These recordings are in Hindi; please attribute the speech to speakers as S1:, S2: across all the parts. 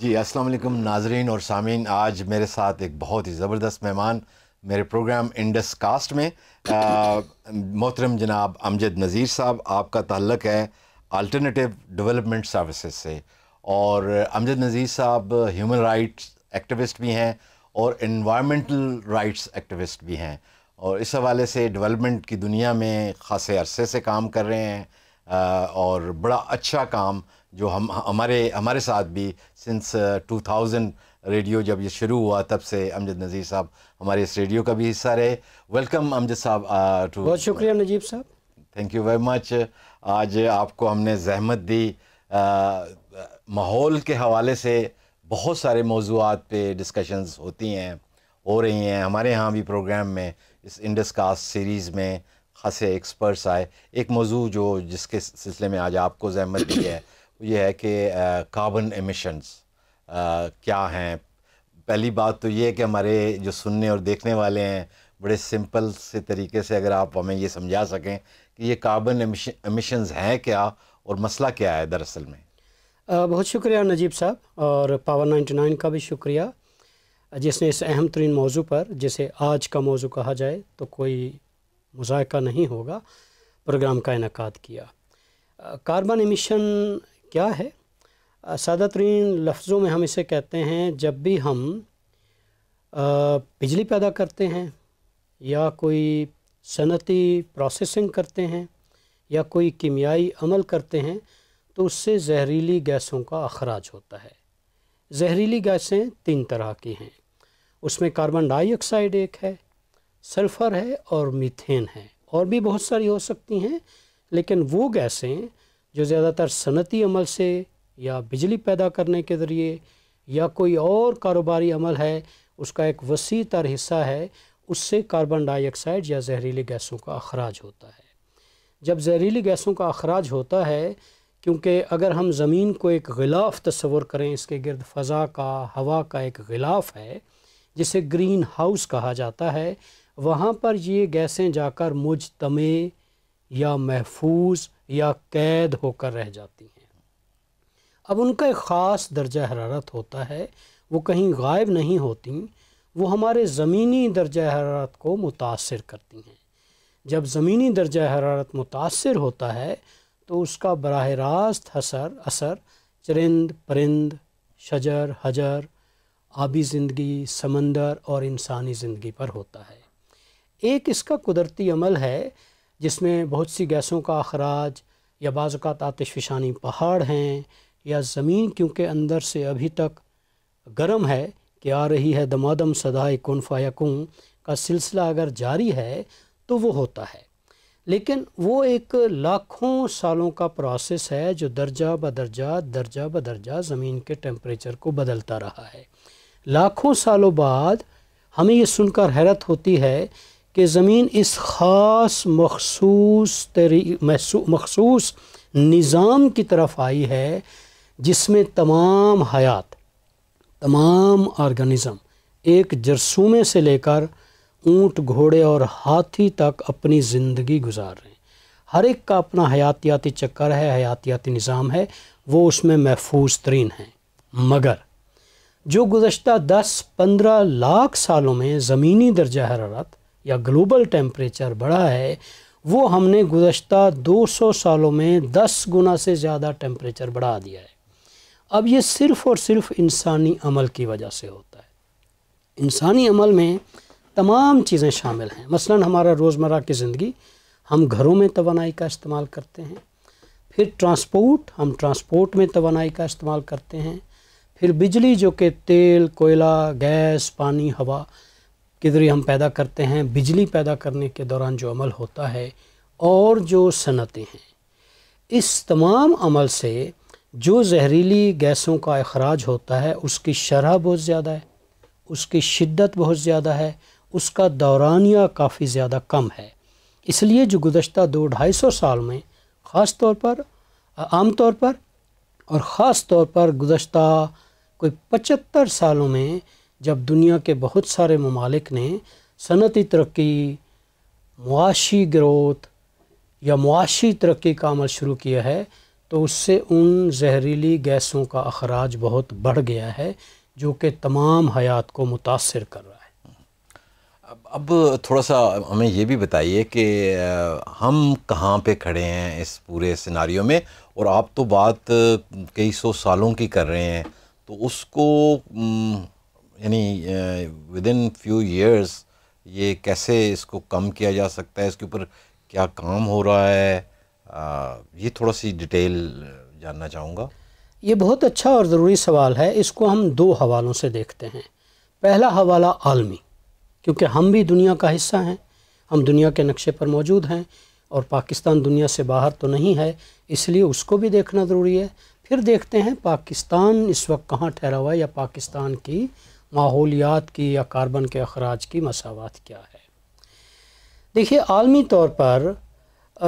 S1: जी अस्सलाम वालेकुम नाजरीन और सामीन आज मेरे साथ एक बहुत ही ज़बरदस्त मेहमान मेरे प्रोग्राम इंडस कास्ट में मोहतरम जनाब अमजद नज़ीर साहब आपका तल्लक है अल्टरनेटिव डेवलपमेंट सर्विसेज से और अमजद नज़ीर साहब ह्यूमन राइट्स एक्टिविस्ट भी हैं और इन्वामेंटल राइट्स एक्टिविस्ट भी हैं और इस हवाले से डेवलपमेंट की दुनिया में ख़ास अरसे से काम कर रहे हैं और बड़ा अच्छा काम जो हम हमारे हमारे साथ भी सिंस 2000 रेडियो जब ये शुरू हुआ तब से अमजद नज़ीर साहब हमारे इस रेडियो का भी हिस्सा रहे वेलकम अमजद साहब टू uh, बहुत शुक्रिया नजीब साहब थैंक यू वेरी मच आज आपको हमने जहमत दी uh, माहौल के हवाले से बहुत सारे मौजूद पे डिस्कशंस होती हैं हो रही हैं हमारे यहाँ भी प्रोग्राम में इस इंडस कास्ट सीरीज़ में खासे एक्सपर्ट्स आए एक मौजू जो जिसके सिलसिले में आज आपको जहमत दी है ये है कि कार्बन एमिशंस क्या हैं पहली बात तो ये है कि हमारे जो सुनने और देखने वाले हैं बड़े सिंपल से तरीके से अगर आप हमें ये समझा सकें कि ये कार्बन एमिशन्स हैं क्या और मसला क्या है दरअसल में
S2: बहुत शुक्रिया नजीब साहब और पावर 99 का भी शुक्रिया जिसने इस अहम तरीन मौजू पर जिसे आज का मौजू कहा जाए तो कोई मुजायका नहीं होगा प्रोग्राम का इनका किया कार्बन एमिशन क्या है सादा तरीन लफ्ज़ों में हम इसे कहते हैं जब भी हम बिजली पैदा करते हैं या कोई सनती प्रोसेसिंग करते हैं या कोई कीमियाई अमल करते हैं तो उससे जहरीली गैसों का अखराज होता है जहरीली गैसें तीन तरह की हैं उसमें कार्बन डाइऑक्साइड एक है सल्फ़र है और मीथेन है और भी बहुत सारी हो सकती हैं लेकिन वो गैसें जो ज़्यादातर सनती अमल से या बिजली पैदा करने के ज़रिए या कोई और कारोबारी अमल है उसका एक वसी तर हिस्सा है उससे कार्बन डाइऑक्साइड या जहरीली गैसों का अखराज होता है जब जहरीली गैसों का अखराज होता है क्योंकि अगर हम ज़मीन को एक गिलाफ तस्वर करें इसके गिरद फ़ा का हवा का एक गिलाफ है जिसे ग्रीन हाउस कहा जाता है वहाँ पर ये गैसें जाकर मुजतमे या महफूज या कैद होकर रह जाती हैं अब उनका एक ख़ास दर्जा हरारत होता है वो कहीं गायब नहीं होती वो हमारे ज़मीनी दर्ज हरारत को मुतासर करती हैं जब ज़मीनी दर्ज हरारत मुतासर होता है तो उसका बरह रास्त असर असर चरिंद परिंद शजर हजर आबी ज़िंदगी समंदर और इंसानी ज़िंदगी पर होता है एक इसका कुदरती अमल है जिसमें बहुत सी गैसों का अखराज या बाज़ात आतिश फिशानी पहाड़ हैं या ज़मीन क्योंकि अंदर से अभी तक गर्म है कि आ रही है दमादम सदाए कन फ़ायकों का सिलसिला अगर जारी है तो वो होता है लेकिन वो एक लाखों सालों का प्रोसेस है जो दर्जा ब दर्जा बदर्जा ज़मीन के टेम्परेचर को बदलता रहा है लाखों सालों बाद हमें ये सुनकर हैरत होती है कि ज़मीन इस ख़ास मखसूस तरी मखसूस निज़ाम की तरफ आई है जिसमें तमाम हयात तमाम ऑर्गेनिज़म एक जरसूमे से लेकर ऊँट घोड़े और हाथी तक अपनी ज़िंदगी गुजार रहे हैं हर एक का अपना हयातियाती चक्कर है हयातियाती निज़ाम है वो उसमें महफूज तरीन है मगर जो गुज्त दस पंद्रह लाख सालों में ज़मीनी दर्जा हरारत या ग्लोबल टेम्परेचर बढ़ा है वो हमने गुज्त 200 सालों में 10 गुना से ज़्यादा टेम्परेचर बढ़ा दिया है अब ये सिर्फ़ और सिर्फ इंसानी अमल की वजह से होता है इंसानी अमल में तमाम चीज़ें शामिल हैं मसलन हमारा रोज़मर्रा की ज़िंदगी हम घरों में तोानाई का इस्तेमाल करते हैं फिर ट्रांसपोर्ट हम ट्रांसपोर्ट में तोानाई का इस्तेमाल करते हैं फिर बिजली जो कि तेल कोयला गैस पानी हवा के ज़रिए हम पैदा करते हैं बिजली पैदा करने के दौरान जो अमल होता है और जो सनतें हैं इस तमाम अमल से जो जहरीली गैसों का अखराज होता है उसकी शरह बहुत ज़्यादा है उसकी शिद्दत बहुत ज़्यादा है उसका दौरानिया काफ़ी ज़्यादा कम है इसलिए जो गुज्त दो ढाई सौ साल में ख़ास तौर पर आम तौर पर और ख़ास तौर पर गुज्त कोई पचहत्तर सालों में जब दुनिया के बहुत सारे ममालिक ने सनती तरक्की मुआशी ग्रोथ या मुआशी तरक्की का अमल शुरू किया है तो उससे उन जहरीली गैसों का अखराज बहुत बढ़ गया है जो कि तमाम हयात को मुतासर कर रहा है
S1: अब अब थोड़ा सा हमें ये भी बताइए कि हम कहाँ पे खड़े हैं इस पूरे सिनारियों में और आप तो बात कई सौ सालों की कर रहे हैं तो उसको यानी विद इन फ्यू ईयर्स ये कैसे इसको कम किया जा सकता है इसके ऊपर क्या काम हो रहा है आ, ये थोड़ा सी डिटेल जानना चाहूँगा
S2: ये बहुत अच्छा और ज़रूरी सवाल है इसको हम दो हवालों से देखते हैं पहला हवाला आलमी क्योंकि हम भी दुनिया का हिस्सा हैं हम दुनिया के नक्शे पर मौजूद हैं और पाकिस्तान दुनिया से बाहर तो नहीं है इसलिए उसको भी देखना ज़रूरी है फिर देखते हैं पाकिस्तान इस वक्त कहाँ ठहरा हुआ है या पाकिस्तान की माहौलियात की या कार्बन के अखराज की मसावत क्या है देखिए आलमी तौर पर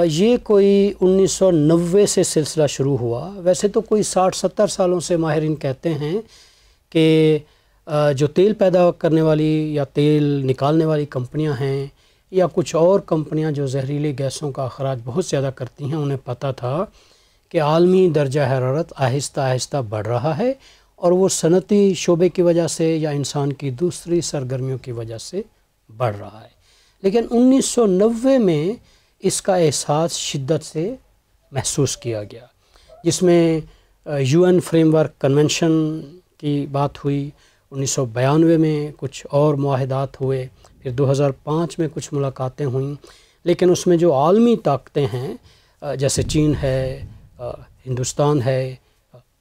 S2: ये कोई 1990 से सिलसिला शुरू हुआ वैसे तो कोई 60-70 सालों से माहरीन कहते हैं कि जो तेल पैदा करने वाली या तेल निकालने वाली कंपनियां हैं या कुछ और कंपनियां जो जहरीली गैसों का अखराज बहुत ज़्यादा करती हैं उन्हें पता था कि आलमी दर्जा हरारत आहिस्ता आहिस्ता बढ़ रहा है और वो सनती शोबे की वजह से या इंसान की दूसरी सरगर्मियों की वजह से बढ़ रहा है लेकिन 1990 में इसका एहसास शिद्दत से महसूस किया गया जिसमें यूएन फ्रेमवर्क कन्वेंशन की बात हुई उन्नीस में कुछ और माहदात हुए फिर 2005 में कुछ मुलाकातें हुई लेकिन उसमें जो आलमी ताकतें हैं जैसे चीन है हिंदुस्तान है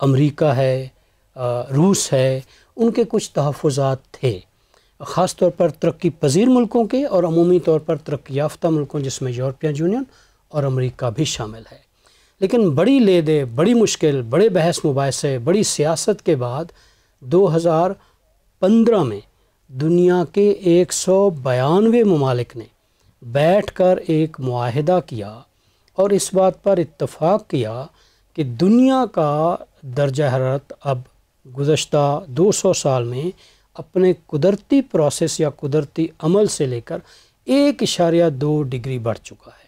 S2: अमेरिका है रूस है उनके कुछ तहफ़ात थे ख़ास तौर पर तरक्की पजीर मुल्कों के और अमूमी तौर पर तरक् याफ्तः मुल्कों जिसमें यूरोपियन यूनियन और अमरीका भी शामिल है लेकिन बड़ी ले दे बड़ी मुश्किल बड़े बहस मुबासे बड़ी सियासत के बाद 2015 में दुनिया के एक सौ बयानवे ममालिक ने बैठ कर एक माहदा किया और इस बात पर इतफ़ाक़ किया कि दुनिया का दर्ज हरारत अब गुज्त दो सौ साल में अपने कुदरती प्रोसेस या कुदरती अमल से लेकर एक इशारिया दो डिग्री बढ़ चुका है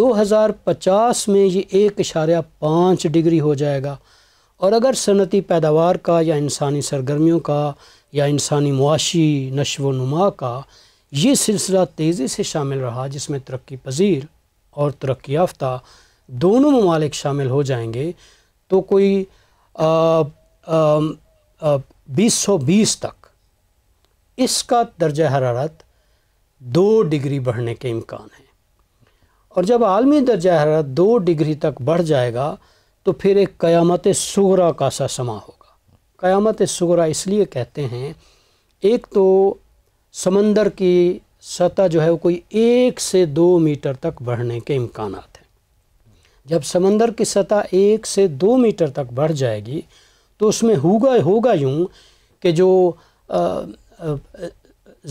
S2: 2050 में ये एक इशारिया पाँच डिग्री हो जाएगा और अगर सनती पैदावार का या इंसानी सरगर्मियों का या इंसानी मुआशी नशो नुमा का ये सिलसिला तेज़ी से शामिल रहा जिसमें तरक्की पजीर और तरक्की याफ्ता दोनों ममालिक शामिल हो जाएंगे तो कोई बीस सौ बीस तक इसका दर्ज हरारत दो डिग्री बढ़ने के इम्कान है और जब आलमी दर्ज हरारत दो डिग्री तक बढ़ जाएगा तो फिर एक क़यामत सगरा का सा समा होगा क़यामत सगरा इसलिए कहते हैं एक तो समंदर की सतह जो है वो कोई एक से दो मीटर तक बढ़ने के इम्कान हैं जब समंदर की सतह एक से दो मीटर तक बढ़ जाएगी तो उसमें होगा होगा यूँ कि जो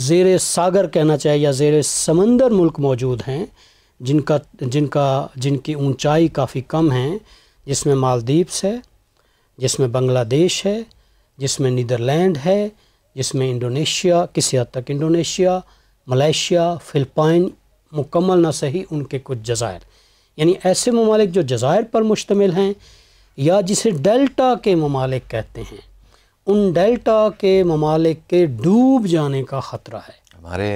S2: ज़ेर सागर कहना चाहिए या ज़ेर समंदर मुल्क मौजूद हैं जिनका जिनका जिनकी ऊंचाई काफ़ी कम है जिसमें मालदीव्स है जिसमें बांग्लादेश है जिसमें नीदरलैंड है जिसमें इंडोनेशिया किसी हद तक इंडोनेशिया मलेशिया फ़िलपाइन मुकम्मल ना सही उनके कुछ जज़ायर यानी ऐसे ममालिक जो जज़ायर पर मुश्तमिल हैं या जिसे डेल्टा के ममालिक कहते हैं उन डेल्टा के ममालिक के डूब जाने का ख़तरा है
S1: हमारे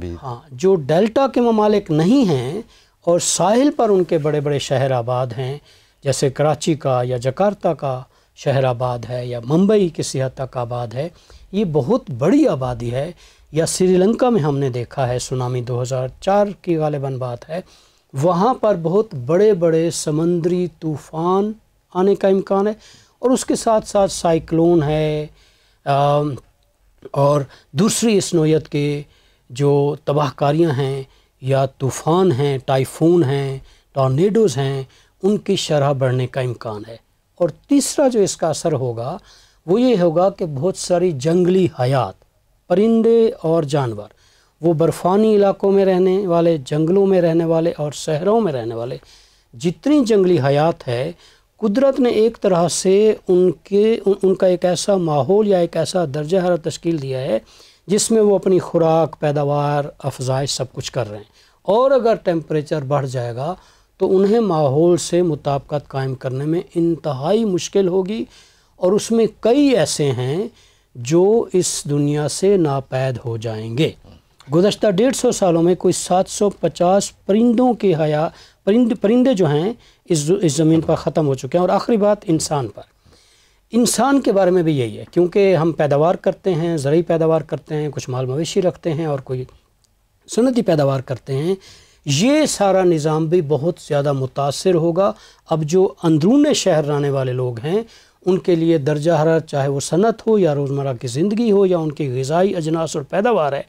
S1: भी हाँ
S2: जो डेल्टा के ममालिक नहीं हैं और साहिल पर उनके बड़े बड़े शहर आबाद हैं जैसे कराची का या जकार्ता का शहर आबाद है या मुंबई किसी हद तक आबाद है ये बहुत बड़ी आबादी है या श्रीलंका में हमने देखा है सुनामी 2004 की गालिबा बात है वहाँ पर बहुत बड़े बड़े समंदरी तूफ़ान आने का इम्कान है और उसके साथ साथ साइक्लोन है आ, और दूसरी इस नोयत के जो तबाहकारियाँ हैं या तूफ़ान हैं टाइफून हैं टॉर्नेडोज़ हैं उनकी शरह बढ़ने का इम्कान है और तीसरा जो इसका असर होगा वो ये होगा कि बहुत सारी जंगली हयात परिंदे और जानवर वो बर्फ़ानी इलाकों में रहने वाले जंगलों में रहने वाले और शहरों में रहने वाले जितनी जंगली हयात है कुदरत ने एक तरह से उनके उन, उनका एक ऐसा माहौल या एक ऐसा दर्ज हर तश्कील दिया है जिसमें वो अपनी खुराक पैदावार अफजाइश सब कुछ कर रहे हैं और अगर टेम्परेचर बढ़ जाएगा तो उन्हें माहौल से मुताबकत कायम करने में इंतहाई मुश्किल होगी और उसमें कई ऐसे हैं जो इस दुनिया से नापैद हो जाएंगे गुजशत डेढ़ सौ सालों में कोई सात सौ पचास परिंदों के हया परिंद परिंदे जो हैं इस इस ज़मीन पर ख़त्म हो चुके हैं और आखिरी बात इंसान पर इंसान के बारे में भी यही है क्योंकि हम पैदावार करते हैं ज़रूरी पैदावार करते हैं कुछ माल मवेशी रखते हैं और कोई सुनती पैदावार करते हैं ये सारा निज़ाम भी बहुत ज़्यादा मुतासर होगा अब जो अंदरून शहर रहने वाले लोग हैं उनके लिए दर्जा हरत चाहे वो सनत हो या रोज़मर्रा की ज़िंदगी हो या उनकी गज़ाई अजनास और पैदावार है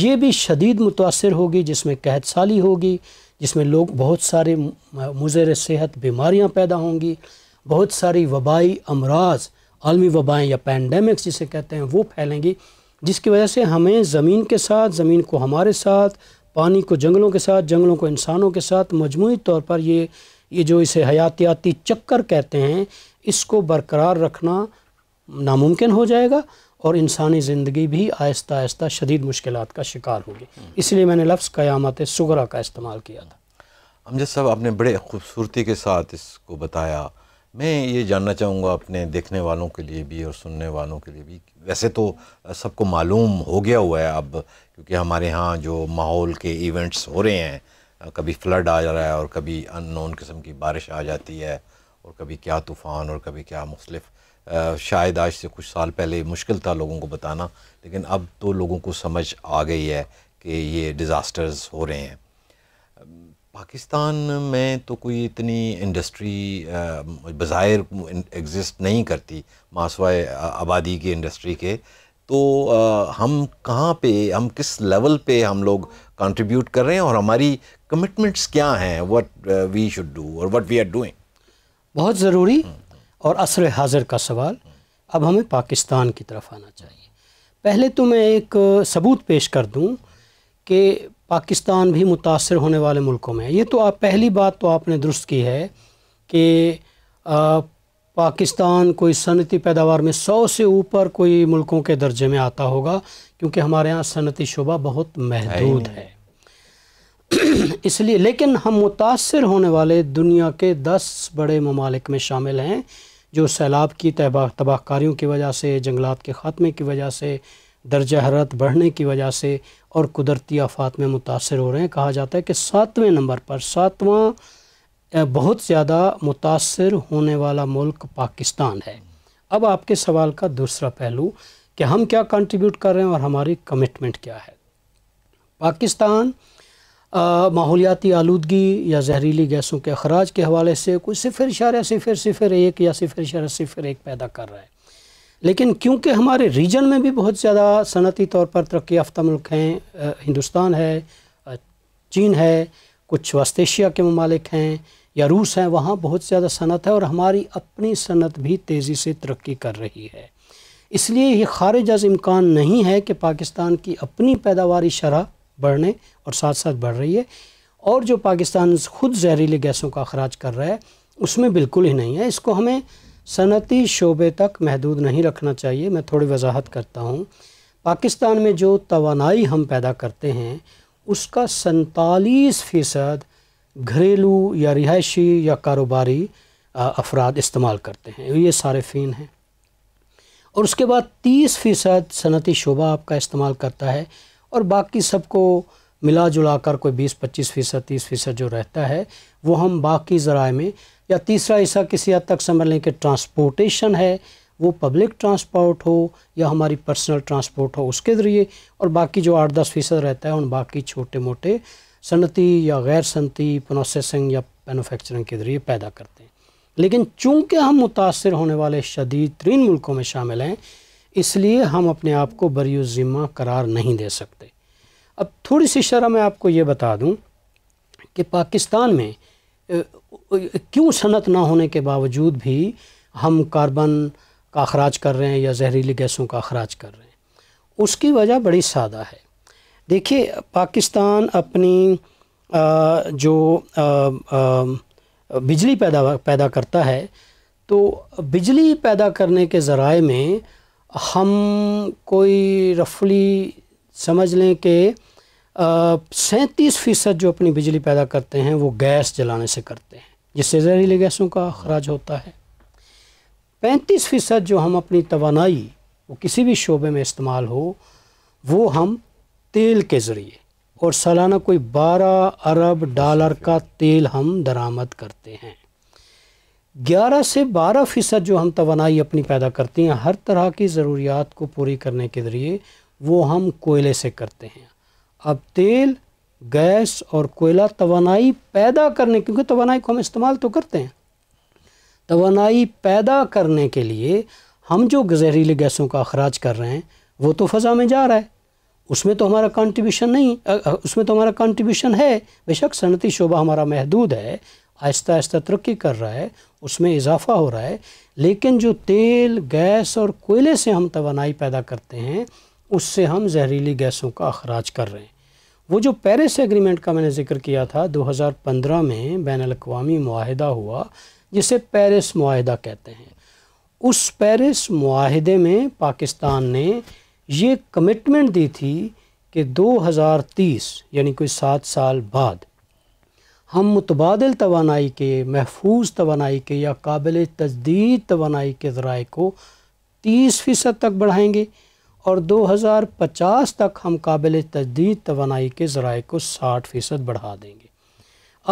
S2: ये भी शदीद मुतासर होगी जिसमें कहत साली होगी जिसमें लोग बहुत सारे मुजर सेहत बीमारियाँ पैदा होंगी बहुत सारी वबाई अमराज आलमी वबाएँ या पैंडमिक्स जिसे कहते हैं वो फैलेंगी जिसकी वजह से हमें ज़मीन के साथ ज़मीन को हमारे साथ पानी को जंगलों के साथ जंगलों को इंसानों के साथ मजमू तौर पर ये ये जो इसे हयातियाती चक्कर कहते हैं इसको बरकरार रखना नामुमकिन हो जाएगा और इंसानी ज़िंदगी भी आहिस्ता आहिस्ता शदीद मुश्किल का शिकार होगी इसलिए मैंने लफ्ज़ क़यामत सगरा का इस्तेमाल किया था
S1: अमजद साहब आपने बड़े खूबसूरती के साथ इसको बताया मैं ये जानना चाहूँगा अपने देखने वालों के लिए भी और सुनने वालों के लिए भी वैसे तो सबको मालूम हो गया हुआ है अब क्योंकि हमारे यहाँ जो माहौल के इवेंट्स हो रहे हैं कभी फ्लड आ जा रहा है और कभी अननोन किस्म की बारिश आ जाती है और कभी क्या तूफ़ान और कभी क्या मुख्तलिफ शायद आज से कुछ साल पहले मुश्किल था लोगों को बताना लेकिन अब तो लोगों को समझ आ गई है कि ये डिज़ास्टर्स हो रहे हैं पाकिस्तान में तो कोई इतनी इंडस्ट्री बज़ाहिर एग्ज़िस्ट नहीं करती मासवाए आबादी की इंडस्ट्री के तो आ, हम कहाँ पे हम किस लेवल पे हम लोग कंट्रीब्यूट कर रहे हैं और हमारी कमिटमेंट्स क्या हैं व्हाट वी शुड डू और व्हाट वी आर डूइंग बहुत ज़रूरी और असर
S2: हाजिर का सवाल अब हमें पाकिस्तान की तरफ आना चाहिए पहले तो मैं एक सबूत पेश कर दूं कि पाकिस्तान भी मुतासर होने वाले मुल्कों में ये तो आप पहली बात तो आपने दुरुस्त की है कि पाकिस्तान कोई सनती पैदावार में सौ से ऊपर कोई मुल्कों के दर्जे में आता होगा क्योंकि हमारे यहाँ सनती शोबा बहुत महदूद है इसलिए लेकिन हम मुतासर होने वाले दुनिया के दस बड़े ममालिक में शामिल हैं जो सैलाब की तबाह तबाहकारी की वजह से जंगलात के ख़ात्मे की वजह से दर्ज हरत बढ़ने की वजह से और कुदरती आफात में मुतासर हो रहे हैं कहा जाता है कि सातवें नंबर पर सातवां बहुत ज़्यादा मुतासर होने वाला मुल्क पाकिस्तान है अब आपके सवाल का दूसरा पहलू कि हम क्या कंट्रीब्यूट कर रहे हैं और हमारी कमिटमेंट क्या है पाकिस्तान माहौलियाती आलूदगी या जहरीली गैसों के अखराज के हवाले से कुछ सिफर इशारा सिफर सिफर एक या सिफर इशारा सिफर एक पैदा कर रहा है लेकिन क्योंकि हमारे रीजन में भी बहुत ज़्यादा सनती तौर पर तरक्की याफ्ता मुल्क हैं हिंदुस्तान है चीन है कुछ वस्त एशिया के ममालिक हैं या रूस हैं वहाँ बहुत ज़्यादा सनत है और हमारी अपनी सनत भी तेज़ी से तरक्की कर रही है इसलिए ये खारिज अज इम्कान नहीं है कि पाकिस्तान की अपनी पैदावार शरह बढ़ने और साथ साथ बढ़ रही है और जो पाकिस्तान खुद जहरीली गैसों का अखराज कर रहा है उसमें बिल्कुल ही नहीं है इसको हमें सनती शोबे तक महदूद नहीं रखना चाहिए मैं थोड़ी वजाहत करता हूँ पाकिस्तान में जो तोानाई हम पैदा करते हैं उसका सैतालीस फ़ीसद घरेलू या रिहायशी या कारोबारी अफराद इस्तेमाल करते हैं ये सारे फ़ीन हैं और उसके बाद 30 फ़ीसद सनती शोबा आपका इस्तेमाल करता है और बाकी सबको मिला जुला कर कोई बीस पच्चीस फ़ीसद तीस फ़ीसद जो रहता है वो हम बाकी ज़राए में या तीसरा हिस्सा किसी हद तक समझ लें कि ट्रांसपोर्टेशन है वो पब्लिक ट्रांसपोर्ट हो या हमारी पर्सनल ट्रांसपोर्ट हो उसके ज़रिए और बाकी जो आठ दस फ़ीसद रहता है उन बाकी छोटे मोटे सनती या गैर सनती प्रोसेसिंग या मैनुफैक्चरिंग के ज़रिए पैदा करते हैं लेकिन चूँकि हम मुतासर होने वाले शदीद तरीन मुल्कों में शामिल हैं इसलिए हम अपने आप को बरी ज़िम्मा करार नहीं दे सकते अब थोड़ी सी शरह मैं आपको ये बता दूँ कि पाकिस्तान में क्यों सनत ना होने के बावजूद भी हम कार्बन का अखराज कर रहे हैं या जहरीली गैसों का अखराज कर रहे हैं उसकी वजह बड़ी सादा है देखिए पाकिस्तान अपनी आ, जो आ, आ, बिजली पैदा पैदा करता है तो बिजली पैदा करने के ज़राए में हम कोई रफली समझ लें कि सैंतीस फ़ीसद जो अपनी बिजली पैदा करते हैं वो गैस जलाने से करते हैं जिससे जहरीले गैसों का अखराज होता है पैंतीस फ़ीसद जो हम अपनी तोानाई वो किसी भी शोबे में इस्तेमाल हो वो हम तेल के ज़रिए और सालाना कोई बारह अरब डॉलर का तेल हम दरामद करते हैं 11 से 12 फ़ीसद जो हम तोनाई अपनी पैदा करते हैं हर तरह की ज़रूरियात को पूरी करने के ज़रिए वो हम कोयले से करते हैं अब तेल गैस और कोयला तोानाई पैदा करने क्योंकि तोानाई को हम इस्तेमाल तो करते हैं तोानाई पैदा करने के लिए हम जो जहरीली गैसों का अखराज कर रहे हैं वो तो फ़ज़ा में जा रहा है उसमें तो हमारा कंट्रीब्यूशन नहीं उसमें तो हमारा कंट्रीब्यूशन है बेशक सनती शोबा हमारा महदूद है आहिस्ता आहिस्ता तरक्की कर रहा है उसमें इजाफा हो रहा है लेकिन जो तेल गैस और कोयले से हम तोानाई पैदा करते हैं उससे हम जहरीली गैसों का अखराज कर रहे हैं वो जो पेरिस एग्रीमेंट का मैंने जिक्र किया था 2015 में बैन अवी माहिदा हुआ जिसे पेरिस माहदा कहते हैं उस पेरिस माहदे में पाकिस्तान ने ये कमिटमेंट दी थी कि 2030 यानी कोई सात साल बाद हम मुतबादल तोानाई के महफूज तोानाई के या काबिल तजदीद तोानाई के ज़राए को तीस फ़ीसद तक बढ़ाएँगे और दो हज़ार पचास तक हम काबिल तजदीद तोानाई के ज़राए को साठ फ़ीसद बढ़ा देंगे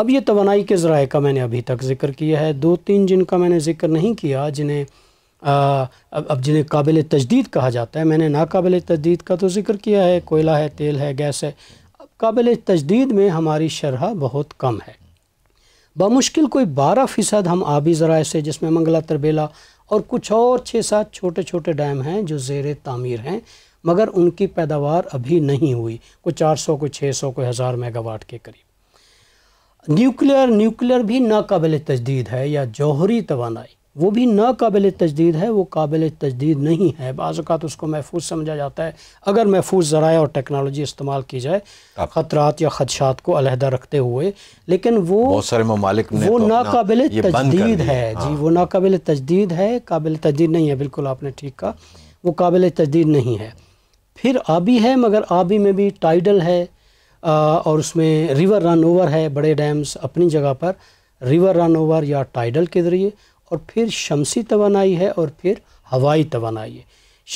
S2: अब ये तोानाई के ज़राए का मैंने अभी तक ज़िक्र किया है दो तीन जिनका मैंने ज़िक्र नहीं किया जिन्हें अब अब जिन्हें काबिल तजदीद कहा जाता है मैंने नाकबिल तजदीद का तो ज़िक्र किया है कोयला है तेल है गैस है काबिल तजदीद में हमारी शरह बहुत कम है बमुश्किल कोई बारह फ़ीसद हम आबी ज़रा से जिसमें मंगला तरबेला और कुछ और छः सात छोटे छोटे डैम हैं जो ज़ेर तामीर हैं मगर उनकी पैदावार अभी नहीं हुई कोई चार सौ कोई छः सौ कोई हज़ार मेगावाट के करीब न्यूक्लियर न्यूक्लियर भी नाकबिल तजदीद है या जौहरी तोानाई वो भी नाकबिल तजदीद है वो काबिल तजदीद नहीं है बाज़ात उसको महफूज समझा जाता है अगर महफूज ज़रा और टेक्नोलॉजी इस्तेमाल की जाए ख़तरात या खदशात को अलहदा रखते हुए लेकिन वो सारे
S1: ममालिक वो तो नाकबिल तजदीद है हाँ। जी वो
S2: नाकबिल तजदीद है काबिल तजदीद नहीं है बिल्कुल आपने ठीक कहा वो काबिल तजदीद नहीं है फिर आबी है मगर आबी में भी टाइडल है और उसमें रिवर रन ओवर है बड़े डैम्स अपनी जगह पर रिवर रन ओवर या टाइडल के ज़रिए और फिर शमसी तोानाई है और फिर हवाई तोानाई है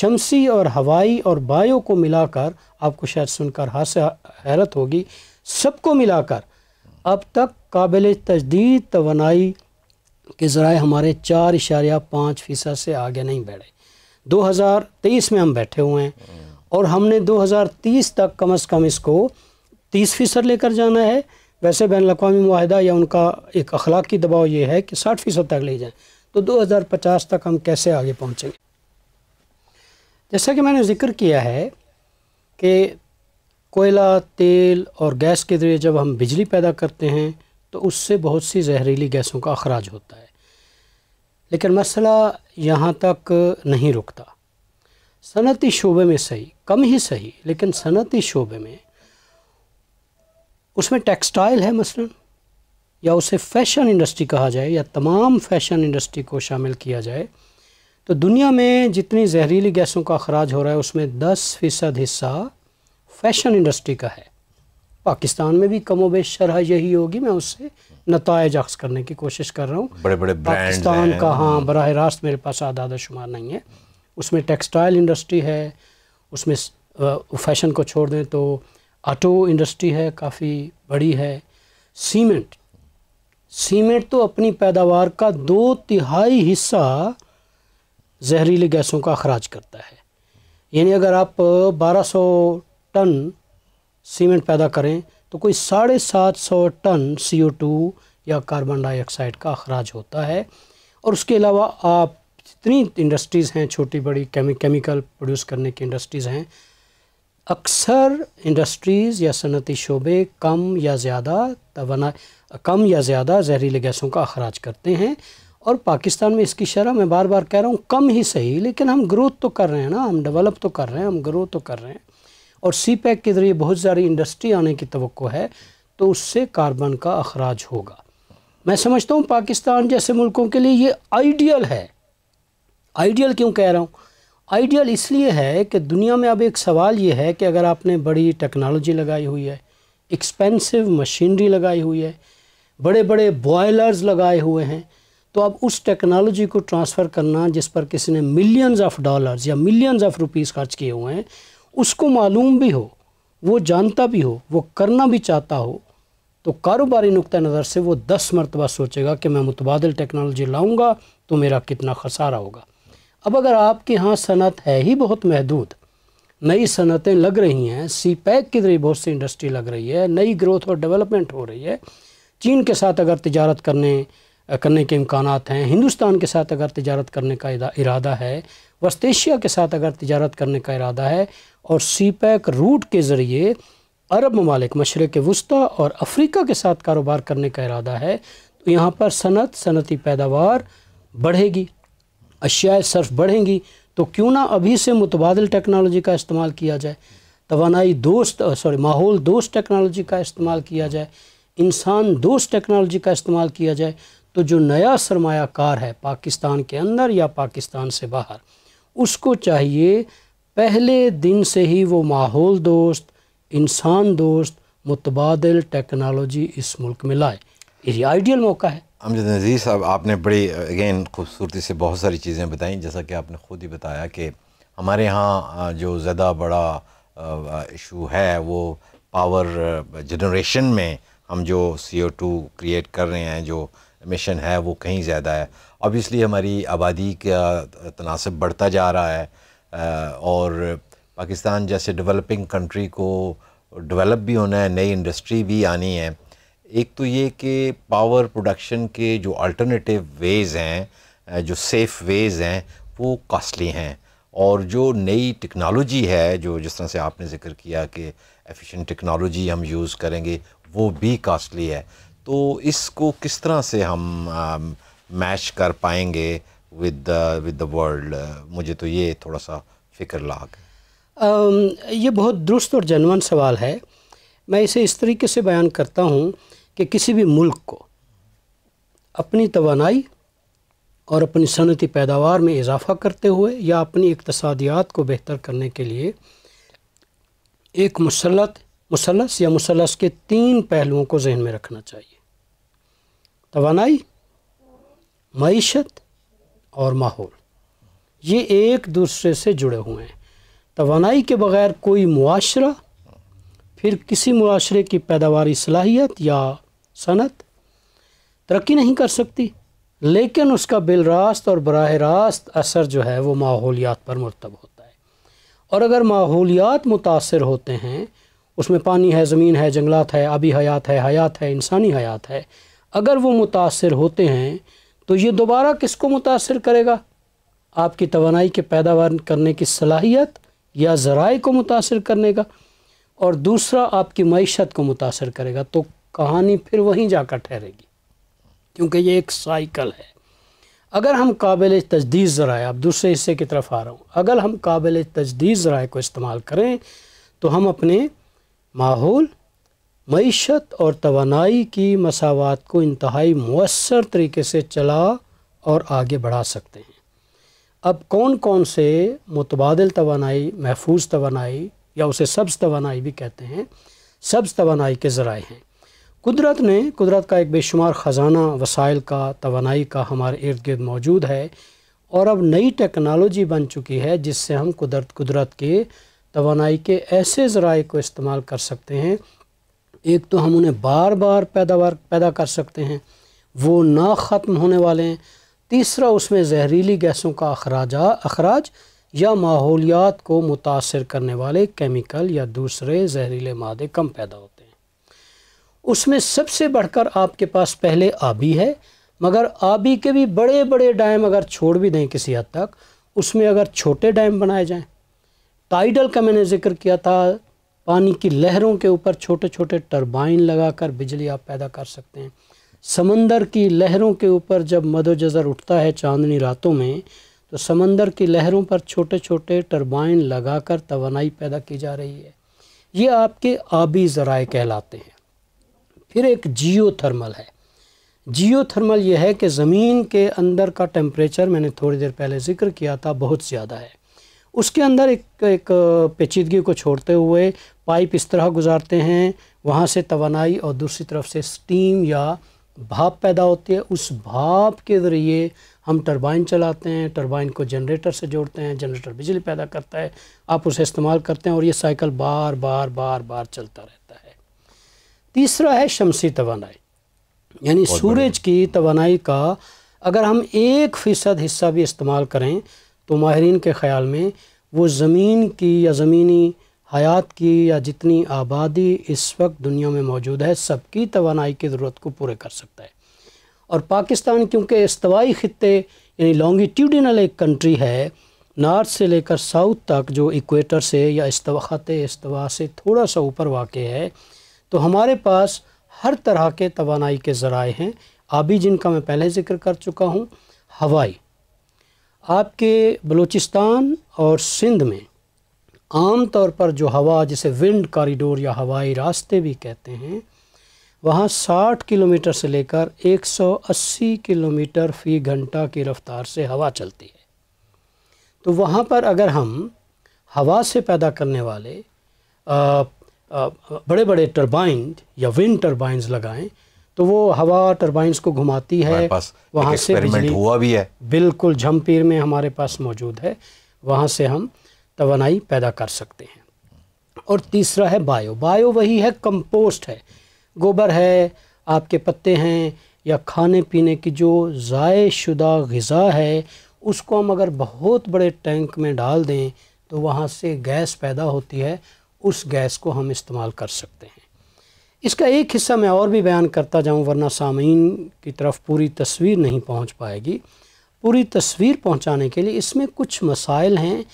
S2: शमसी और हवाई और बायो को मिलाकर आपको शायद सुनकर हास्य हैरत होगी सबको मिलाकर अब तक काबिल तजदीद तोानाई के ज़रा हमारे चार इशारिया पाँच फ़ीसद से आगे नहीं हज़ार 2023 में हम बैठे हुए हैं और हमने 2030 तक कम अज़ कम इसको 30 फ़ीसद लेकर जाना है वैसे बैन अवी माहा या उनका एक अखलाक की दबाव ये है कि साठ फ़ीसद तक ले जाएँ तो दो हज़ार पचास तक हम कैसे आगे पहुँचेंगे जैसा कि मैंने ज़िक्र किया है कि कोयला तेल और गैस के ज़रिए जब हम बिजली पैदा करते हैं तो उससे बहुत सी जहरीली गैसों का अखराज होता है लेकिन मसला यहाँ तक नहीं रुकता सनती शोबे में सही कम ही सही लेकिन सनती शोबे में उसमें टेक्सटाइल है मसलन या उसे फ़ैशन इंडस्ट्री कहा जाए या तमाम फ़ैशन इंडस्ट्री को शामिल किया जाए तो दुनिया में जितनी जहरीली गैसों का अखराज हो रहा है उसमें दस फ़ीसद हिस्सा फ़ैशन इंडस्ट्री का है पाकिस्तान में भी कमो बेश शरह यही होगी मैं उससे नतज अक्स करने की कोशिश कर रहा हूँ
S1: बड़े बड़े पाकिस्तान का हाँ हम्म।
S2: बरह रास्त मेरे पास आदादा शुमार नहीं है उसमें टेक्सटाइल इंडस्ट्री है उसमें फ़ैशन को छोड़ दें तो ऑटो इंडस्ट्री है काफ़ी बड़ी है सीमेंट सीमेंट तो अपनी पैदावार का दो तिहाई हिस्सा जहरीली गैसों का अखराज करता है यानी अगर आप 1200 टन सीमेंट पैदा करें तो कोई साढ़े सात सौ टन सी या कार्बन डाइऑक्साइड का अखराज होता है और उसके अलावा आप जितनी इंडस्ट्रीज़ हैं छोटी बड़ी केमिकल प्रोड्यूस करने की इंडस्ट्रीज़ हैं अक्सर इंडस्ट्रीज़ या सनती शोबे कम या ज़्यादा तोना कम या ज़्यादा जहरीले गैसों का अखराज करते हैं और पाकिस्तान में इसकी शरह मैं बार बार कह रहा हूँ कम ही सही लेकिन हम ग्रोथ तो कर रहे हैं ना हम डेवलप तो कर रहे हैं हम ग्रोथ तो कर रहे हैं और सी पैक के ज़रिए बहुत सारी इंडस्ट्री आने की तो है तो उससे कार्बन का अखराज होगा मैं समझता हूँ पाकिस्तान जैसे मुल्कों के लिए ये आइडियल है आइडियल क्यों कह रहा हूँ आइडियल इसलिए है कि दुनिया में अब एक सवाल ये है कि अगर आपने बड़ी टेक्नोलॉजी लगाई हुई है एक्सपेंसिव मशीनरी लगाई हुई है बड़े बड़े बॉयलर्स लगाए हुए हैं तो अब उस टेक्नोलॉजी को ट्रांसफ़र करना जिस पर किसी ने मिलियंस ऑफ डॉलर्स या मिलियंस ऑफ रुपीस खर्च किए हुए हैं उसको मालूम भी हो वो जानता भी हो वो करना भी चाहता हो तो कारोबारी नुक़ नज़र से वो दस मरतबा सोचेगा कि मैं मुतबादल टेक्नोलॉजी लाऊँगा तो मेरा कितना खसारा होगा अब अगर आपके यहाँ सनत है ही बहुत महदूद नई सनतें लग रही हैं सी पैक की तरह बहुत सी इंडस्ट्री लग रही है नई ग्रोथ और डेवलपमेंट हो रही है चीन के साथ अगर तजारत करने करने के इम्कान हैं हिंदुस्तान के साथ अगर तजारत करने का इरादा है वस्त एशिया के साथ अगर तजारत करने का इरादा है और सी पैक रूट के ज़रिए अरब ममालिक मशरक़ वस्ती और अफ्रीका के साथ कारोबार करने का इरादा है तो यहाँ पर सनत सनती पैदावार बढ़ेगी अशियाए सर्फ बढ़ेंगी तो क्यों ना अभी से मुतबादल टेक्नोलॉजी का इस्तेमाल किया जाए तोानाई दोस्त सॉरी माहौल दोस्त टेक्नोलॉजी का इस्तेमाल किया जाए इंसान दोस्त टेक्नोलॉजी का इस्तेमाल किया जाए तो जो नया सरमाकार है पाकिस्तान के अंदर या पाकिस्तान से बाहर उसको चाहिए पहले दिन से ही वो माहौल दोस्त इंसान दोस्त मुतबादल टेक्नोलॉजी इस मुल्क में लाए ये आइडियल मौका है
S1: अमजद नज़ीर साहब आपने बड़ी अगेन खूबसूरती से बहुत सारी चीज़ें बताई जैसा कि आपने खुद ही बताया कि हमारे यहाँ जो ज़्यादा बड़ा इशू है वो पावर जनरेशन में हम जो सी ओ टू क्रिएट कर रहे हैं जो मिशन है वो कहीं ज़्यादा है ऑबियसली हमारी आबादी का तनासब बढ़ता जा रहा है और पाकिस्तान जैसे डेवलपिंग कंट्री को डेवलप भी होना है नई इंडस्ट्री भी आनी है एक तो ये कि पावर प्रोडक्शन के जो अल्टरनेटिव वेज़ हैं जो सेफ़ वेज़ हैं वो कास्टली हैं और जो नई टेक्नोलॉजी है जो जिस तरह से आपने जिक्र किया कि एफिशिएंट टेक्नोलॉजी हम यूज़ करेंगे वो भी कास्टली है तो इसको किस तरह से हम मैच कर पाएंगे विद विद द वर्ल्ड मुझे तो ये थोड़ा सा फिक्र लाग
S2: ये बहुत दुरुस्त और जनवन सवाल है मैं इसे इस तरीके से बयान करता हूँ कि किसी भी मुल्क को अपनी तोानाई और अपनी सनती पैदावार में इजाफ़ा करते हुए या अपनी इकतसादियात को बेहतर करने के लिए एक मुसलत मुसलस या मुसलस के तीन पहलुओं को जहन में रखना चाहिए तोानाई मीशत और माहौल ये एक दूसरे से जुड़े हुए हैं तोानाई के बग़ैर कोई मुआरा फिर किसी मुआरे की पैदावार सलाहियत या सनत तरक्की नहीं कर सकती लेकिन उसका बिलरास्त और बरह रास्त असर जो है वो माहौलियात पर मरतब होता है और अगर माहौलियात मुतासर होते हैं उसमें पानी है ज़मीन है जंगलात है आबी हयात है हयात है इंसानी हयात है अगर वो मुतासर होते हैं तो ये दोबारा किसको मुतासर करेगा आपकी तोानाई के पैदावार करने की सलाहियत या ज़राए को मुतासर करने का और दूसरा आपकी मीशत को मुतासर करेगा तो कहानी फिर वहीं जाकर ठहरेगी क्योंकि ये एक साइकिल है अगर हम काबिल तजदीद जरा आप दूसरे हिस्से की तरफ आ रहा हूँ अगर हम काबिल तजदीद ज़रा को इस्तेमाल करें तो हम अपने माहौल मीशत और तोानाई की मसावत को इंतहाई मवसर तरीके से चला और आगे बढ़ा सकते हैं अब कौन कौन से मुतबादल तोानाई महफूज तोानाई या उसे सब्ज तोानाई भी कहते हैं सब्ज तोानाई के ज़राए हैं कुदरत ने कुदरत का एक बेशुमार ख़जाना वसाइल का तोानाई का हमारे इर्द गिर्द मौजूद है और अब नई टेक्नोलॉजी बन चुकी है जिससे हम कुदरत कुदरत के तोानाई के ऐसे ज़राए को इस्तेमाल कर सकते हैं एक तो हम उन्हें बार बार पैदावार पैदा कर सकते हैं वो ना ख़त्म होने वाले हैं तीसरा उसमें जहरीली गैसों का अखराज अखराज या माहौलियात को मुतासर करने वाले केमिकल या दूसरे जहरीले मादे कम पैदा होते हैं उसमें सबसे बढ़कर आपके पास पहले आबी है मगर आबी के भी बड़े बड़े डैम अगर छोड़ भी दें किसी हद तक उसमें अगर छोटे डैम बनाए जाएं टाइडल का मैंने जिक्र किया था पानी की लहरों के ऊपर छोटे छोटे टर्बाइन लगाकर बिजली आप पैदा कर सकते हैं समंदर की लहरों के ऊपर जब मदोजर उठता है चांदनी रातों में तो समंदर की लहरों पर छोटे छोटे टर्बाइन लगाकर तोानाई पैदा की जा रही है ये आपके आबी ज़राए कहलाते हैं फिर एक जियो थर्मल है जियो थर्मल यह है कि ज़मीन के अंदर का टेम्परेचर मैंने थोड़ी देर पहले जिक्र किया था बहुत ज़्यादा है उसके अंदर एक एक पेचीदगी को छोड़ते हुए पाइप इस तरह गुजारते हैं वहाँ से तोानाई और दूसरी तरफ से स्टीम या भाप पैदा होती है उस भाप के ज़रिए हम टरबाइन चलाते हैं टरबाइन को जनरेटर से जोड़ते हैं जनरेटर बिजली पैदा करता है आप उसे इस्तेमाल करते हैं और ये साइकिल बार बार बार बार चलता रहता है तीसरा है शमसी तोानाई यानी सूरज की तोानाई का अगर हम एक फ़ीसद हिस्सा भी इस्तेमाल करें तो माहरीन के ख़्याल में वो ज़मीन की या ज़मीनी हयात की या जितनी आबादी इस वक्त दुनिया में मौजूद है सबकी तोानाई की ज़रूरत को पूरे कर सकता है और पाकिस्तान क्योंकि इस्तवाई ख़त्े यानी लॉन्गिट्यूडिनल एक कंट्री है नॉर्थ से लेकर साउथ तक जो इक्वेटर से या इसतवा इस्तवा से थोड़ा सा ऊपर वाक़ है तो हमारे पास हर तरह के तोानाई के ज़रा हैं आबी जिनका मैं पहले ज़िक्र कर चुका हूँ हवाई आपके बलूचिस्तान और सिंध में आम तौर पर जो हवा जिसे विंड कॉरिडोर या हवाई रास्ते भी कहते हैं वहाँ 60 किलोमीटर से लेकर 180 किलोमीटर फी घंटा की रफ्तार से हवा चलती है तो वहाँ पर अगर हम हवा से पैदा करने वाले आ, आ, बड़े बड़े टर्बाइन या विंड टर्बाइन लगाएं तो वो हवा टरबाइंस को घुमाती है वहाँ से बिजली हुआ भी है बिल्कुल झमपीर में हमारे पास मौजूद है वहाँ से हम तोानाई पैदा कर सकते हैं और तीसरा है बायो बायो वही है कंपोस्ट है गोबर है आपके पत्ते हैं या खाने पीने की जो ज़ाय शुदा गज़ा है उसको हम अगर बहुत बड़े टैंक में डाल दें तो वहाँ से गैस पैदा होती है उस गैस को हम इस्तेमाल कर सकते हैं इसका एक हिस्सा मैं और भी बयान करता जाऊँ वरना सामीन की तरफ पूरी तस्वीर नहीं पहुँच पाएगी पूरी तस्वीर पहुँचाने के लिए इसमें कुछ मसाइल हैं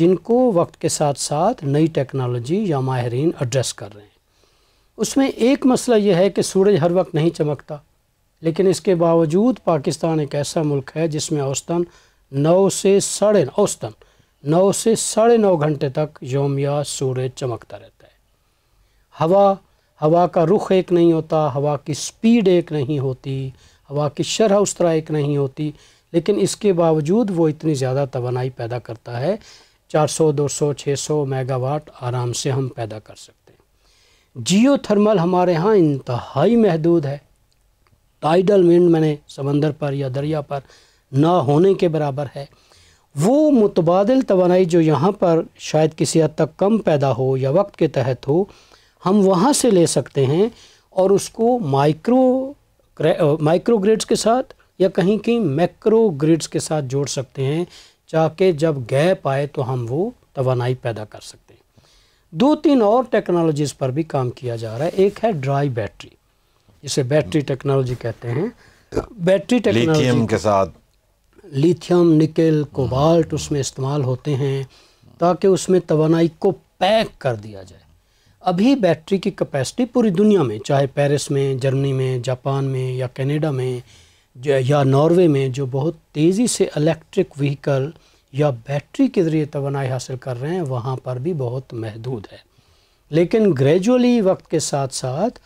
S2: जिनको वक्त के साथ साथ नई टेक्नोलॉजी या माहरीन एड्रेस कर रहे हैं उसमें एक मसला यह है कि सूरज हर वक्त नहीं चमकता लेकिन इसके बावजूद पाकिस्तान एक ऐसा मुल्क है जिसमें औसतन नौ से साढ़े औसतन नौ से साढ़े नौ घंटे तक योमिया सूरज चमकता रहता है हवा हवा का रुख एक नहीं होता हवा की स्पीड एक नहीं होती हवा की शरह उस तरह एक नहीं होती लेकिन इसके बावजूद वो इतनी ज़्यादा तोानाई पैदा करता है 400, 200, 600 मेगावाट आराम से हम पैदा कर सकते जियो थर्मल हमारे यहाँ इंतहाई महदूद है टाइडल विंड मैंने समंदर पर या दरिया पर ना होने के बराबर है वो मुतबादल तोानाई जो यहाँ पर शायद किसी हद तक कम पैदा हो या वक्त के तहत हो हम वहाँ से ले सकते हैं और उसको माइक्रो माइक्रो ग्रिड्स के साथ या कहीं कहीं मैक्रो ग्रिड्स के साथ जोड़ सकते हैं ताकि जब गैप आए तो हम वो तोानाई पैदा कर सकते हैं दो तीन और टेक्नोलॉजीज़ पर भी काम किया जा रहा है एक है ड्राई बैटरी जिसे बैटरी टेक्नोलॉजी कहते हैं बैटरी टेक्नोलॉजी के साथ लिथियम निकल कोबाल्ट उसमें इस्तेमाल होते हैं ताकि उसमें तोनाई को पैक कर दिया जाए अभी बैटरी की कैपेसिटी पूरी दुनिया में चाहे पेरिस में जर्मनी में जापान में या कनाडा में या नॉर्वे में जो बहुत तेज़ी से इलेक्ट्रिक व्हीकल या बैटरी के ज़रिए तोनाई हासिल कर रहे हैं वहाँ पर भी बहुत महदूद है लेकिन ग्रेजुअली वक्त के साथ साथ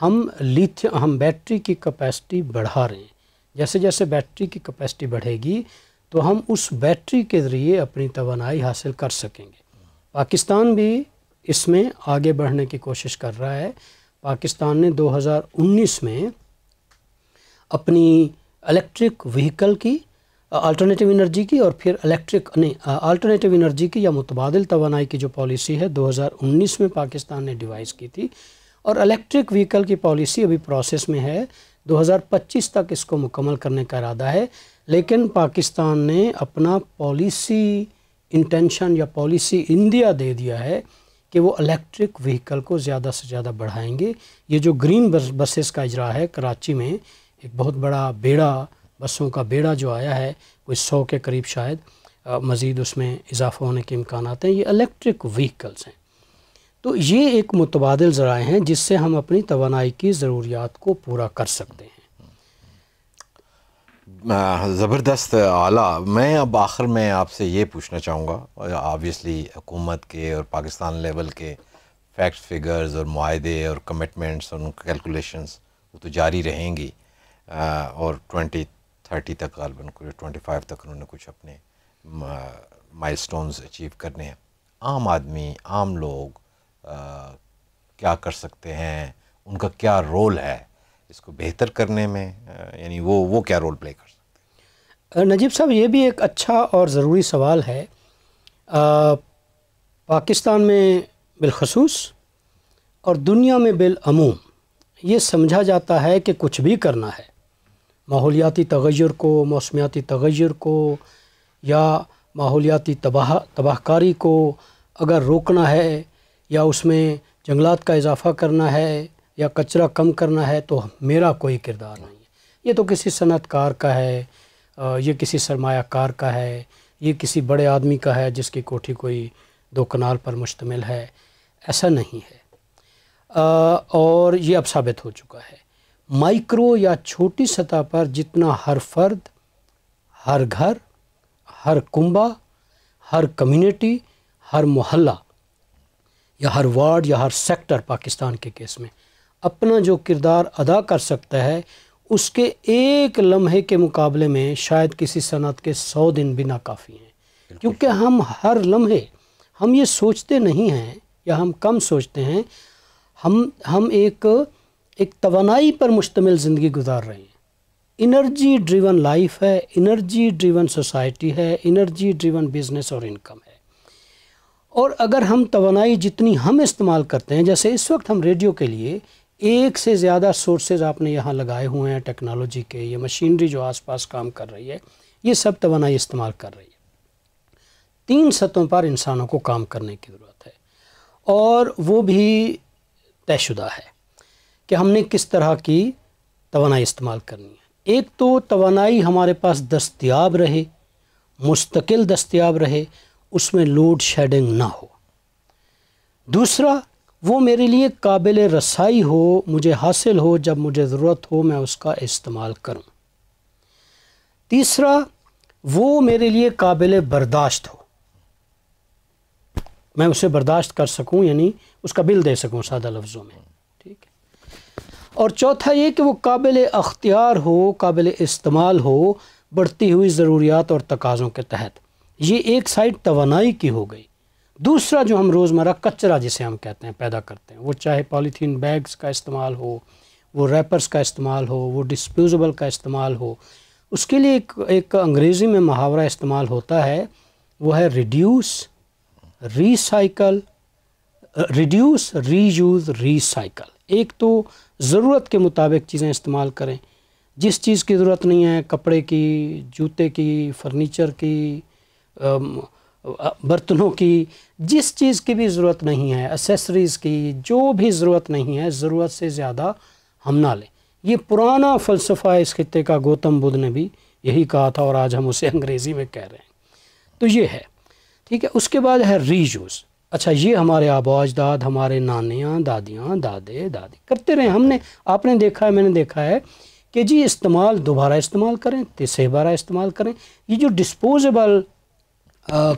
S2: हम लिथ हम बैटरी की कैपेसिटी बढ़ा रहे हैं जैसे जैसे बैटरी की कैपेसिटी बढ़ेगी तो हम उस बैटरी के ज़रिए अपनी तोनाई हासिल कर सकेंगे पाकिस्तान भी इसमें आगे बढ़ने की कोशिश कर रहा है पाकिस्तान ने 2019 में अपनी इलेक्ट्रिक व्हीकल की अल्टरनेटिव एनर्जी की और फिर इलेक्ट्रिक नहीं अल्टरनेटिव इनर्जी की या मुतबादल तोानाई की जो पॉलिसी है 2019 में पाकिस्तान ने डिवाइस की थी और इलेक्ट्रिक व्हीकल की पॉलिसी अभी प्रोसेस में है 2025 तक इसको मुकम्मल करने का इरादा है लेकिन पाकिस्तान ने अपना पॉलिसी इंटेंशन या पॉलिसी इंडिया दे दिया है कि वो इलेक्ट्रिक व्हीकल को ज़्यादा से ज़्यादा बढ़ाएंगे ये जो ग्रीन बस बसेस का इजरा है कराची में एक बहुत बड़ा बेड़ा बसों का बेड़ा जो आया है कोई सौ के करीब शायद मज़ीद उसमें इजाफा होने के इम्कान हैं ये इलेक्ट्रिक व्हीकल्स हैं तो ये एक मुतबाद ज़रा हैं जिससे हम अपनी तोानाई की ज़रूरियात को पूरा कर सकते हैं
S1: ज़बरदस्त आला मैं अब आखिर में आपसे ये पूछना चाहूँगा ऑबियसली हुकूमत के और पाकिस्तान लेवल के फैक्ट फिगर्स और माहे और कमिटमेंट्स और उनके कैलकुलेशंस वो तो जारी रहेंगी और ट्वेंटी थर्टी तक गालबन कुछ ट्वेंटी फाइव तक उन्होंने कुछ अपने स्टोन अचीव करने हैं आम आदमी आम लोग आ, क्या कर सकते हैं उनका क्या रोल है इसको बेहतर करने में यानी वो वो क्या रोल प्ले कर
S2: सकते हैं नजीब साहब ये भी एक अच्छा और ज़रूरी सवाल है आ, पाकिस्तान में बिलखसूस और दुनिया में बिलूम ये समझा जाता है कि कुछ भी करना है माहौलियाती तगैर को मौसमियाती तगैर को या माहौलियाती तबाह तबाहकारी को अगर रोकना है या उसमें जंगलात का इजाफा करना है या कचरा कम करना है तो मेरा कोई किरदार नहीं है ये तो किसी सनतकार का है ये किसी सरमाकार का है ये किसी बड़े आदमी का है जिसकी कोठी कोई दो कनाल पर मुश्तमिल है ऐसा नहीं है आ, और ये अब साबित हो चुका है माइक्रो या छोटी सतह पर जितना हर फर्द हर घर हर कुंबा हर कम्युनिटी हर मोहल्ला या हर वार्ड या हर सेक्टर पाकिस्तान के केस में अपना जो किरदार अदा कर सकता है उसके एक लम्हे के मुकाबले में शायद किसी सनत के सौ दिन भी नाकाफ़ी हैं क्योंकि हम हर लम्हे हम ये सोचते नहीं हैं या हम कम सोचते हैं हम हम एक एक तोानाई पर मुश्तमिल ज़िंदगी गुजार रहे हैं इनर्जी ड्रिवन लाइफ है इनर्जी ड्रिवन सोसाइटी है इनर्जी ड्रिवन बिजनेस और इनकम है और अगर हम तोानाई जितनी हम इस्तेमाल करते हैं जैसे इस वक्त हम रेडियो के लिए एक से ज़्यादा सोर्सेज आपने यहाँ लगाए हुए हैं टेक्नोलॉजी के ये मशीनरी जो आसपास काम कर रही है ये सब तोानाई इस्तेमाल कर रही है तीन सतहों पर इंसानों को काम करने की ज़रूरत है और वो भी तयशुदा है कि हमने किस तरह की तोानाई इस्तेमाल करनी है एक तो तोानाई हमारे पास दस्तियाब रहे मुस्तकिल दस्तियाब रहे उसमें लोड शेडिंग ना हो दूसरा वो मेरे लिए काबिल रसाई हो मुझे हासिल हो जब मुझे ज़रूरत हो मैं उसका इस्तेमाल करूं। तीसरा वो मेरे लिए काबिल बर्दाश्त हो मैं उसे बर्दाश्त कर सकूं यानी उसका बिल दे सकूं सादा लफ्ज़ों में और चौथा ये कि वो काबिल अख्तियार हो काबिल इस्तेमाल हो बढ़ती हुई ज़रूरियात और तकाज़ों के तहत ये एक साइड तोानाई की हो गई दूसरा जो हम रोज़मर्रा कचरा जिसे हम कहते हैं पैदा करते हैं वो चाहे पॉलीथीन बैग्स का इस्तेमाल हो वो रैपर्स का इस्तेमाल हो वो डिस्पोजेबल का इस्तेमाल हो उसके लिए एक एक अंग्रेज़ी में मुहावरा इस्तेमाल होता है वो है reduce recycle reduce reuse recycle एक तो ज़रूरत के मुताबिक चीज़ें इस्तेमाल करें जिस चीज़ की ज़रूरत नहीं है कपड़े की जूते की फर्नीचर की बर्तनों की जिस चीज़ की भी ज़रूरत नहीं है एसेसरीज़ की जो भी ज़रूरत नहीं है ज़रूरत से ज़्यादा हम ना लें ये पुराना फ़लसफ़ा इस खत्े का गौतम बुद्ध ने भी यही कहा था और आज हम उसे अंग्रेज़ी में कह रहे हैं तो ये है ठीक है उसके बाद है रीयूज़ अच्छा ये हमारे आबा अजदाद हमारे नानियाँ दादियाँ दादे दादी करते रहे हमने आपने देखा है मैंने देखा है कि जी इस्तेमाल दोबारा इस्तेमाल करें तीसरे बारा इस्तेमाल करें ये जो डिस्पोजेबल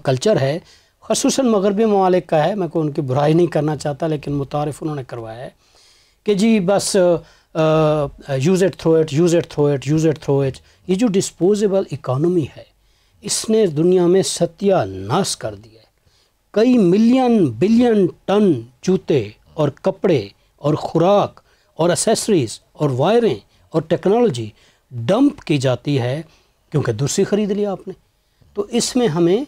S2: कल्चर है खसूस मगरबी ममालिक का है मैं को उनकी बुराई नहीं करना चाहता लेकिन मुतारफ़ उन्होंने करवाया है कि जी बस use and throw and use and throw and use and throw and ये जो डिस्पोजेबल इकानमी है इसने दुनिया में सत्यानाश कर दिया है कई मिलियन बिलियन टन जूते और कपड़े और खुराक और एसेसरीज और वायरें और टेक्नोलॉजी डंप की जाती है क्योंकि दूसरी ख़रीद लिया आपने तो इसमें हमें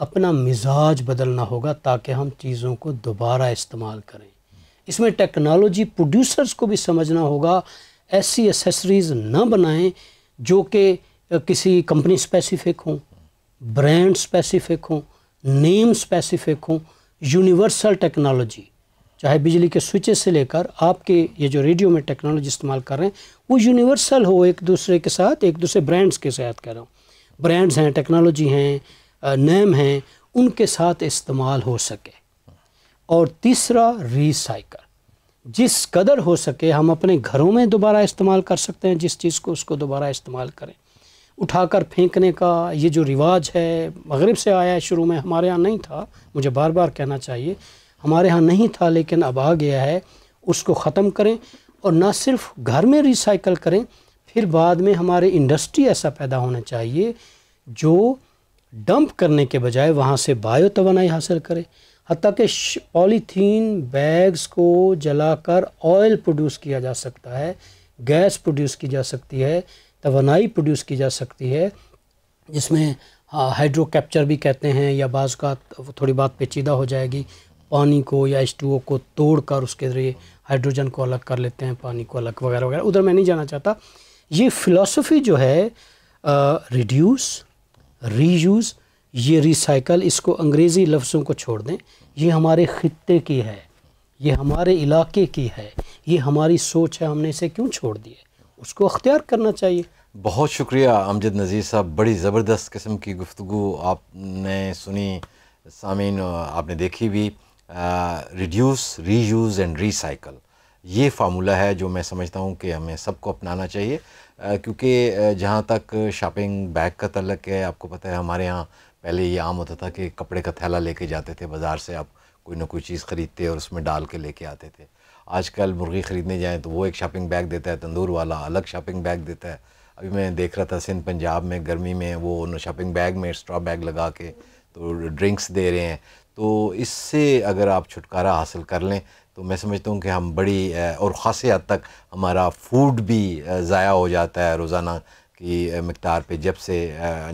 S2: अपना मिजाज बदलना होगा ताकि हम चीज़ों को दोबारा इस्तेमाल करें इसमें टेक्नोलॉजी प्रोड्यूसर्स को भी समझना होगा ऐसी एसेसरीज़ ना बनाएं जो कि किसी कंपनी स्पेसिफिक हों ब्रांड स्पेसिफिक हों नेम स्पेसिफिक हों यूनिवर्सल टेक्नोलॉजी चाहे बिजली के स्विचेस से लेकर आपके ये जो रेडियो में टेक्नोलॉजी इस्तेमाल कर रहे हैं वो यूनिवर्सल हो एक दूसरे के साथ एक दूसरे ब्रांड्स के साथ कह रहा हूँ ब्रांड्स हैं टेक्नोलॉजी हैं नेम हैं उनके साथ इस्तेमाल हो सके और तीसरा रिसाइकल जिस कदर हो सके हम अपने घरों में दोबारा इस्तेमाल कर सकते हैं जिस चीज़ को उसको दोबारा इस्तेमाल करें उठाकर फेंकने का ये जो रिवाज है मगरब से आया है शुरू में हमारे यहाँ नहीं था मुझे बार बार कहना चाहिए हमारे यहाँ नहीं था लेकिन अब आ गया है उसको ख़त्म करें और ना सिर्फ घर में रिसाइकल करें फिर बाद में हमारे इंडस्ट्री ऐसा पैदा होना चाहिए जो डंप करने के बजाय वहाँ से बायो तोनाई हासिल करे हती कि पॉलीथीन बैग्स को जलाकर ऑयल प्रोड्यूस किया जा सकता है गैस प्रोड्यूस की जा सकती है तोानाई प्रोड्यूस की जा सकती है जिसमें हाइड्रो कैप्चर भी कहते हैं या बाज़ का थोड़ी बात पेचीदा हो जाएगी पानी को या एच को तोड़ कर उसके ज़रिए हाइड्रोजन को अलग कर लेते हैं पानी को अलग वगैरह वगैरह उधर मैं नहीं जाना चाहता ये फ़िलासफ़ी जो है रिड्यूस रीयूज़ ये रिसाइकल इसको अंग्रेज़ी लफ्ज़ों को छोड़ दें ये हमारे ख़त्े की है ये हमारे इलाके की है ये हमारी सोच है हमने इसे क्यों छोड़ दिए उसको अख्तियार करना चाहिए
S1: बहुत शुक्रिया अमजद नज़ीर साहब बड़ी ज़बरदस्त किस्म की गुफ्तु आपने सुनी सामीन आपने देखी भी reduce reuse and recycle ये फार्मूला है जो मैं समझता हूँ कि हमें सबको अपनाना चाहिए क्योंकि जहाँ तक शॉपिंग बैग का तलक है आपको पता है हमारे यहाँ पहले ये आम होता था कि कपड़े का थैला लेके जाते थे बाज़ार से आप कोई ना कोई चीज़ ख़रीदते और उसमें डाल के लेके आते थे आजकल मुर्गी ख़रीदने जाएँ तो वो एक शॉपिंग बैग देता है तंदूर वाला अलग शॉपिंग बैग देता है अभी मैं देख रहा था सिंध पंजाब में गर्मी में वो शॉपिंग बैग में स्ट्रॉ बैग लगा के तो ड्रिंक्स दे रहे हैं तो इससे अगर आप छुटकारा हासिल कर लें तो मैं समझता हूँ कि हम बड़ी और ख़ास हद तक हमारा फूड भी ज़ाया हो जाता है रोज़ाना की मकदार पर जब से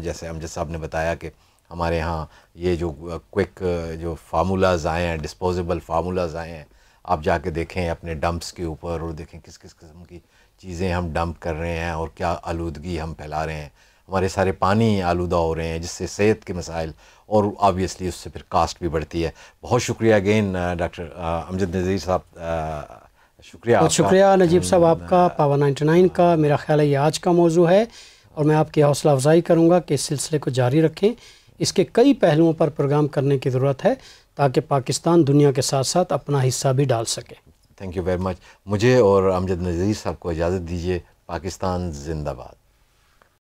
S1: जैसे अमजद साहब ने बताया कि हमारे यहाँ ये जो क्विक जो फार्मूलाज आए हैं डिस्पोजेबल फार्मूलाज आए हैं आप जाके देखें अपने डंप्स के ऊपर और देखें किस किस किस्म की चीज़ें हम डंप कर रहे हैं और क्या आलूदगी हम फैला रहे हैं हमारे सारे पानी आलूदा हो रहे हैं जिससे सेहत के मसाइल और ऑबियसली उससे फिर कास्ट भी बढ़ती है बहुत शुक्रिया अगेन डॉक्टर अमजद नज़ीर साहब शुक्रिया बहुत शुक्रिया नजीब साहब
S2: हम्म, आपका पावर नाइन्टी नाइन का मेरा ख्याल है ये आज का मौजू है और मैं आपकी हौसला अफजाई करूँगा कि इस सिलसिले को जारी रखें इसके कई पहलुओं पर प्रोग्राम करने की ज़रूरत है ताकि पाकिस्तान दुनिया के साथ साथ अपना हिस्सा भी डाल सके
S1: थैंक यू वेरी मच मुझे और अमजद नज़ीर साहब को इजाज़त दीजिए पाकिस्तान जिंदाबाद